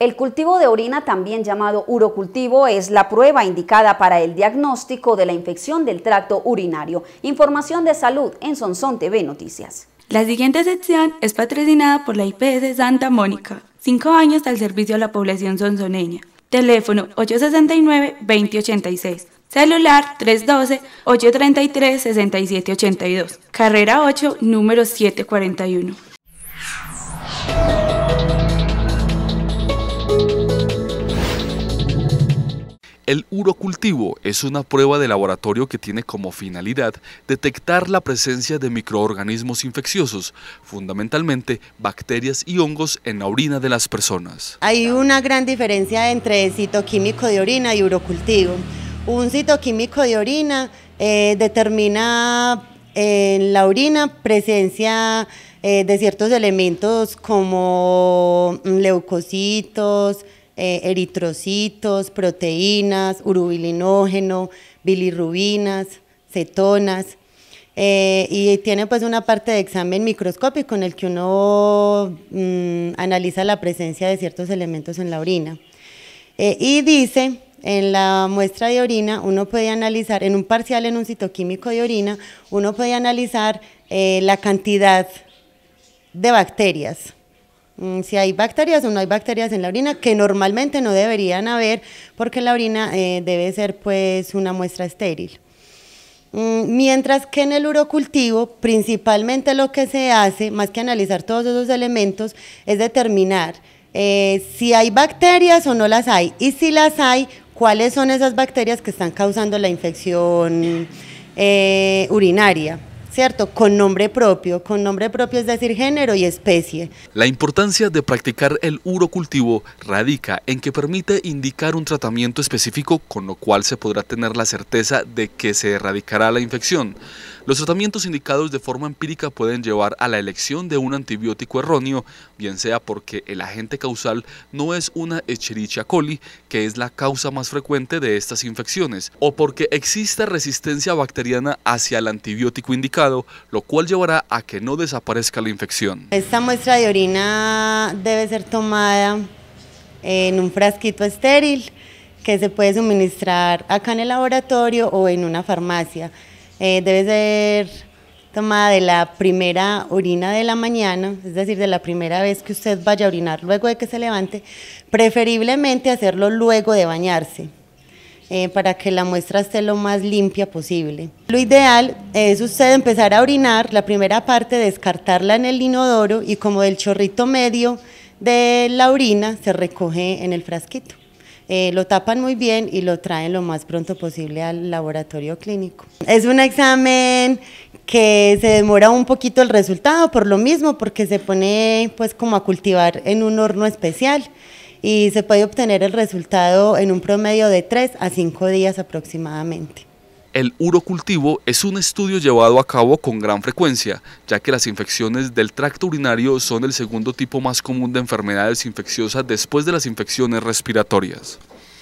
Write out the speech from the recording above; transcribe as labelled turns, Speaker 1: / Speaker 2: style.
Speaker 1: El cultivo de orina, también llamado urocultivo, es la prueba indicada para el diagnóstico de la infección del tracto urinario. Información de salud en Sonson TV Noticias. La siguiente sección es patrocinada por la IPS Santa Mónica, cinco años al servicio de la población sonzoneña. Teléfono 869-2086. Celular 312-833-6782. Carrera 8, número 741.
Speaker 2: El urocultivo es una prueba de laboratorio que tiene como finalidad detectar la presencia de microorganismos infecciosos, fundamentalmente bacterias y hongos en la orina de las personas.
Speaker 3: Hay una gran diferencia entre citoquímico de orina y urocultivo. Un citoquímico de orina eh, determina eh, en la orina presencia eh, de ciertos elementos como leucocitos, eh, eritrocitos, proteínas, urubilinógeno, bilirrubinas, cetonas. Eh, y tiene pues una parte de examen microscópico en el que uno mm, analiza la presencia de ciertos elementos en la orina. Eh, y dice, en la muestra de orina uno puede analizar, en un parcial en un citoquímico de orina, uno puede analizar la cantidad de bacterias Mm, si hay bacterias o no hay bacterias en la orina, que normalmente no deberían haber porque la orina eh, debe ser pues una muestra estéril. Mm, mientras que en el urocultivo, principalmente lo que se hace, más que analizar todos esos elementos, es determinar eh, si hay bacterias o no las hay, y si las hay, cuáles son esas bacterias que están causando la infección eh, urinaria. ¿cierto? Con nombre propio, con nombre propio es decir género y especie.
Speaker 2: La importancia de practicar el urocultivo radica en que permite indicar un tratamiento específico con lo cual se podrá tener la certeza de que se erradicará la infección. Los tratamientos indicados de forma empírica pueden llevar a la elección de un antibiótico erróneo, bien sea porque el agente causal no es una Escherichia coli, que es la causa más frecuente de estas infecciones, o porque existe resistencia bacteriana hacia el antibiótico indicado, lo cual llevará a que no desaparezca la infección.
Speaker 3: Esta muestra de orina debe ser tomada en un frasquito estéril que se puede suministrar acá en el laboratorio o en una farmacia. Eh, debe ser tomada de la primera orina de la mañana, es decir, de la primera vez que usted vaya a orinar luego de que se levante, preferiblemente hacerlo luego de bañarse. Eh, para que la muestra esté lo más limpia posible. Lo ideal es usted empezar a orinar, la primera parte descartarla en el inodoro y como del chorrito medio de la orina se recoge en el frasquito. Eh, lo tapan muy bien y lo traen lo más pronto posible al laboratorio clínico. Es un examen que se demora un poquito el resultado por lo mismo, porque se pone pues como a cultivar en un horno especial y se puede obtener el resultado en un promedio de 3 a 5 días aproximadamente.
Speaker 2: El urocultivo es un estudio llevado a cabo con gran frecuencia, ya que las infecciones del tracto urinario son el segundo tipo más común de enfermedades infecciosas después de las infecciones respiratorias.